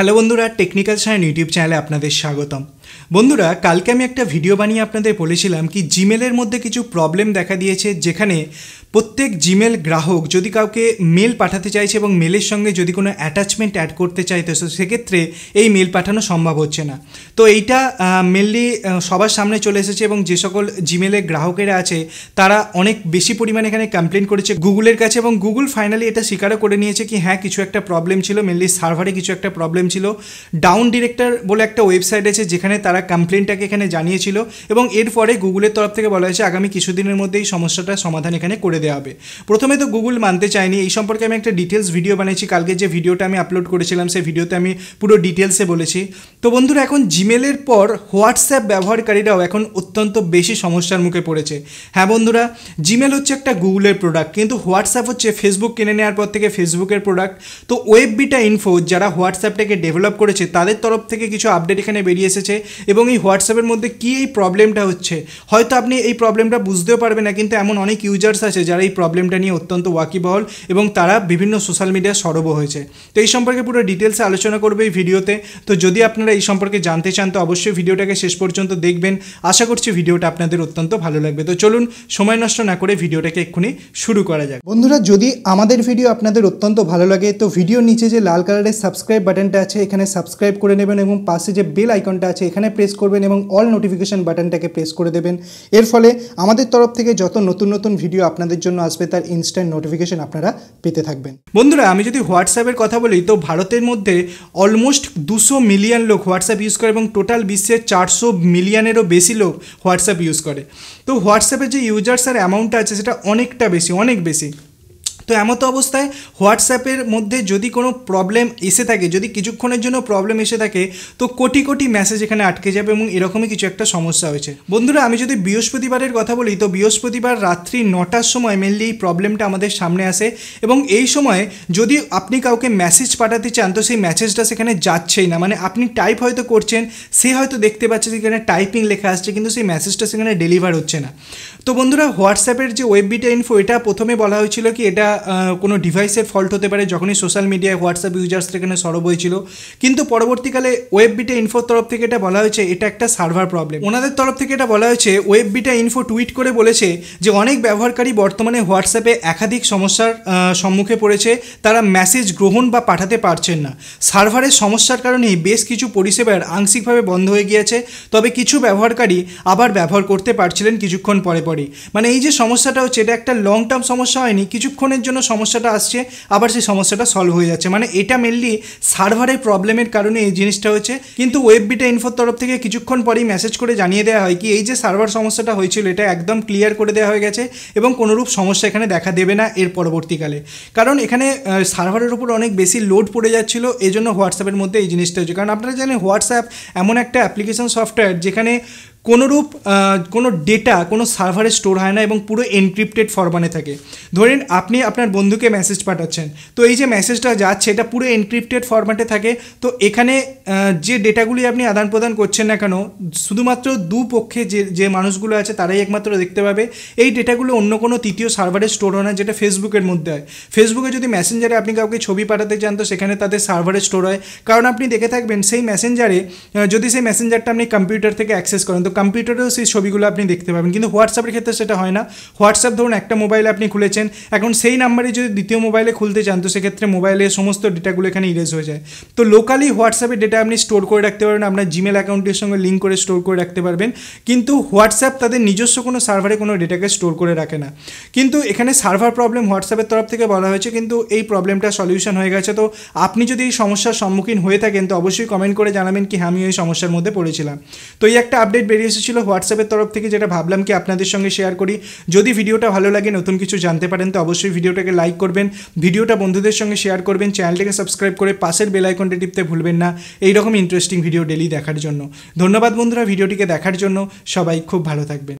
hello বন্ধুরা technical Sayan YouTube চ্যানেলে আপনাদের স্বাগতম বন্ধুরা কালকে আমি একটা ভিডিও বানিয়ে আপনাদের বলেছিলাম কি জিমেলের মধ্যে কিছু প্রবলেম দেখা দিয়েছে যেখানে প্রত্যেক জিমেল গ্রাহক যদি কাউকে মেল পাঠাতে চাইছে এবং মেলের সঙ্গে যদি কোনো অ্যাটাচমেন্ট অ্যাড করতে চাইতে সেক্ষেত্রে এই মেল পাঠানো সম্ভব হচ্ছে না তো এইটা মেনলি সবার সামনে চলে এসেছে এবং যে সকল জিমেলের গ্রাহকেরা আছে তারা অনেক বেশি পরিমাণে এখানে কমপ্লেন করেছে গুগলের কাছে এবং গুগল ফাইনালি এটা স্বীকারও করে নিয়েছে কি হ্যাঁ কিছু একটা প্রবলেম ছিল মেনলি সার্ভারে কিছু একটা প্রবলেম ছিল ডাউন ডিরেক্টর বলে একটা ওয়েবসাইট আছে যেখানে তারা কমপ্লেনটাকে এখানে জানিয়েছিল এবং এরপরে গুগলের তরফ থেকে বলা হয়েছে আগামী কিছুদিনের মধ্যে এই সমস্যাটার সমাধান এখানে করে দেওয়া হবে প্রথমে তো গুগল মানতে চায়নি এই সম্পর্কে আমি একটা ডিটেলস ভিডিও বানিয়েছি কালকে যে ভিডিওটা আমি আপলোড করেছিলাম সেই ভিডিওতে আমি পুরো ডিটেলসে বলেছি তো বন্ধুরা এখন জিমেলের পর হোয়াটসঅ্যাপ ব্যবহারকারীরাও এখন অত্যন্ত বেশি সমস্যার মুখে পড়েছে হ্যাঁ বন্ধুরা জিমেল হচ্ছে একটা গুগলের প্রোডাক্ট কিন্তু হোয়াটসঅ্যাপ হচ্ছে ফেসবুক কিনে নেওয়ার পর থেকে ফেসবুকের প্রোডাক্ট তো ওয়েব বিটা ইনফো যারা হোয়াটসঅ্যাপটাকে ডেভেলপ করেছে তাদের তরফ থেকে কিছু আপডেট এখানে বেরিয়ে এসেছে এবং এই হোয়াটসঅ্যাপের মধ্যে কী এই প্রবলেমটা হচ্ছে হয়তো আপনি এই প্রবলেমটা বুঝতেও পারবেন না কিন্তু এমন অনেক ইউজার্স আছে যারা এই প্রবলেমটা নিয়ে অত্যন্ত ওয়াকিবহল এবং তারা বিভিন্ন সোশ্যাল মিডিয়া সরব হয়েছে তো এই সম্পর্কে পুরো ডিটেলসে আলোচনা করবে এই ভিডিওতে তো যদি আপনারা এই সম্পর্কে জানতে চান তো অবশ্যই ভিডিওটাকে শেষ পর্যন্ত দেখবেন আশা করছি ভিডিওটা আপনাদের অত্যন্ত ভালো লাগবে তো চলুন সময় নষ্ট না করে ভিডিওটাকে এক্ষুনি শুরু করা যাক বন্ধুরা যদি আমাদের ভিডিও আপনাদের অত্যন্ত ভালো লাগে তো ভিডিওর নিচে যে লাল কালারের সাবস্ক্রাইব বাটনটা আছে এখানে সাবস্ক্রাইব করে নেবেন এবং পাশে যে বেল আইকনটা আছে এখানে সেখানে প্রেস করবেন এবং অল নোটিফিকেশান বাটনটাকে প্রেস করে দেবেন এর ফলে আমাদের তরফ থেকে যত নতুন নতুন ভিডিও আপনাদের জন্য আসবে তার ইনস্ট্যান্ট নোটিফিকেশান আপনারা পেতে থাকবেন বন্ধুরা আমি যদি হোয়াটসঅ্যাপের কথা বলি তো ভারতের মধ্যে অলমোস্ট দুশো মিলিয়ন লোক হোয়াটসঅ্যাপ ইউজ করে এবং টোটাল বিশ্বের চারশো মিলিয়নেরও বেশি লোক হোয়াটসঅ্যাপ ইউজ করে তো হোয়াটসঅ্যাপের যে ইউজার্স আর অ্যামাউন্টটা আছে সেটা অনেকটা বেশি অনেক বেশি তো এমতো অবস্থায় হোয়াটসঅ্যাপের মধ্যে যদি কোনো প্রবলেম এসে থাকে যদি কিছুক্ষণের জন্য প্রবলেম এসে থাকে তো কোটি কোটি মেসেজ এখানে আটকে যাবে এবং এরকমই কিছু একটা সমস্যা হয়েছে বন্ধুরা আমি যদি বৃহস্পতিবারের কথা বলি তো বৃহস্পতিবার রাত্রি নটার সময় মেনলি এই প্রবলেমটা আমাদের সামনে আসে এবং এই সময়ে যদি আপনি কাউকে মেসেজ পাঠাতে চান তো সেই মেসেজটা সেখানে যাচ্ছেই না মানে আপনি টাইপ হয়তো করছেন সে হয়তো দেখতে পাচ্ছে সেখানে টাইপিং লেখা আসছে কিন্তু সেই মেসেজটা সেখানে ডেলিভার হচ্ছে না তো বন্ধুরা হোয়াটসঅ্যাপের যে ওয়েব বিটা ইনফো এটা প্রথমে বলা হয়েছিল কি এটা কোনো ডিভাইসের ফল্ট হতে পারে যখনই সোশ্যাল মিডিয়ায় হোয়াটসঅ্যাপ ইউজার্সরা এখানে সরব হয়েছিল কিন্তু পরবর্তীকালে ওয়েব বিটা ইনফোর তরফ থেকে এটা বলা হয়েছে এটা একটা সার্ভার প্রবলেম ওনাদের তরফ থেকে এটা বলা হয়েছে ওয়েব বিটা ইনফো টুইট করে বলেছে যে অনেক ব্যবহারকারী বর্তমানে হোয়াটসঅ্যাপে একাধিক সমস্যার সম্মুখে পড়েছে তারা মেসেজ গ্রহণ বা পাঠাতে পারছেন না সার্ভারের সমস্যার কারণে বেশ কিছু পরিষেবার আংশিকভাবে বন্ধ হয়ে গিয়েছে তবে কিছু ব্যবহারকারী আবার ব্যবহার করতে পারছিলেন কিছুক্ষণ পরে পরে মানে এই যে সমস্যাটা হচ্ছে এটা একটা লং টার্ম সমস্যা হয়নি কিছুক্ষণের জন্য সমস্যাটা আসছে আবার সেই সমস্যাটা সলভ হয়ে যাচ্ছে মানে এটা মেনলি সার্ভারের প্রবলেমের কারণে এই জিনিসটা হয়েছে কিন্তু ওয়েব বিটা ইনফোর তরফ থেকে কিছুক্ষণ পরেই মেসেজ করে জানিয়ে দেওয়া হয় কি এই যে সার্ভার সমস্যাটা হয়েছিল এটা একদম ক্লিয়ার করে দেওয়া হয়ে গেছে এবং কোনোরূপ সমস্যা এখানে দেখা দেবে না এর পরবর্তীকালে কারণ এখানে সার্ভারের উপর অনেক বেশি লোড পড়ে যাচ্ছিল এই জন্য হোয়াটসঅ্যাপের মধ্যে এই জিনিসটা হয়েছে কারণ আপনারা জানেন হোয়াটসঅ্যাপ এমন একটা অ্যাপ্লিকেশন সফটওয়্যার যেখানে কোনোরূপ কোনো ডেটা কোনো সার্ভারে স্টোর হয় না এবং পুরো এনক্রিপ্টেড ফরমানে থাকে ধরেন আপনি আপনার বন্ধুকে মেসেজ পাঠাচ্ছেন তো এই যে মেসেজটা যাচ্ছে এটা পুরো এনক্রিপ্টেড ফরম্যাটে থাকে তো এখানে যে ডেটাগুলি আপনি আদান প্রদান করছেন না কেন শুধুমাত্র দু পক্ষে যে যে মানুষগুলো আছে তারাই একমাত্র দেখতে পাবে এই ডেটাগুলো অন্য কোনো তৃতীয় সার্ভারে স্টোর হয় না যেটা ফেসবুকের মধ্যে হয় ফেসবুকে যদি মেসেঞ্জারে আপনি কাউকে ছবি পাঠাতে চান তো সেখানে তাদের সার্ভারে স্টোর হয় কারণ আপনি দেখে থাকবেন সেই মেসেঞ্জারে যদি সেই মেসেঞ্জারটা আপনি কম্পিউটার থেকে অ্যাক্সেস করেন কিন্তু কম্পিউটারেও সেই ছবিগুলো আপনি দেখতে পাবেন কিন্তু হোয়াটসঅ্যাপের ক্ষেত্রে সেটা হয় না হোয়াটসঅ্যাপ ধরুন একটা মোবাইলে আপনি খুলেছেন এখন সেই নাম্বারে যদি দ্বিতীয় মোবাইলে খুলতে চান তো সেক্ষেত্রে মোবাইলে সমস্ত ডেটাগুলো এখানে ইরেজ হয়ে যায় তো লোকালি হোয়াটসঅ্যাপের ডেটা আপনি স্টোর করে রাখতে পারবেন আপনার জিমেল অ্যাকাউন্টের সঙ্গে লিঙ্ক করে স্টোর করে রাখতে পারবেন কিন্তু হোয়াটসঅ্যাপ তাদের নিজস্ব কোনো সার্ভারে কোনো ডেটাকে স্টোর করে রাখে না কিন্তু এখানে সার্ভার প্রবলেম হোয়াটসঅ্যাপের তরফ থেকে বলা হয়েছে কিন্তু এই প্রবলেমটা সলিউশন হয়ে গেছে তো আপনি যদি এই সমস্যার সম্মুখীন হয়ে থাকেন তো অবশ্যই কমেন্ট করে জানাবেন কি আমি এই সমস্যার মধ্যে পড়েছিলাম তো এই একটা আপডেট বেরিয়ে এসেছিলো হোয়াটসঅ্যাপের তরফ থেকে যেটা ভাবলাম কি আপনাদের সঙ্গে শেয়ার করি যদি ভিডিওটা ভালো লাগে নতুন কিছু জানতে পারেন তো অবশ্যই ভিডিওটাকে লাইক করবেন ভিডিওটা বন্ধুদের সঙ্গে শেয়ার করবেন চ্যানেলটাকে সাবস্ক্রাইব করে পাশের বেলাইকনটি টিপতে ভুলবেন না এইরকম ইন্টারেস্টিং ভিডিও ডেলি দেখার জন্য ধন্যবাদ বন্ধুরা ভিডিওটিকে দেখার জন্য সবাই খুব ভালো থাকবেন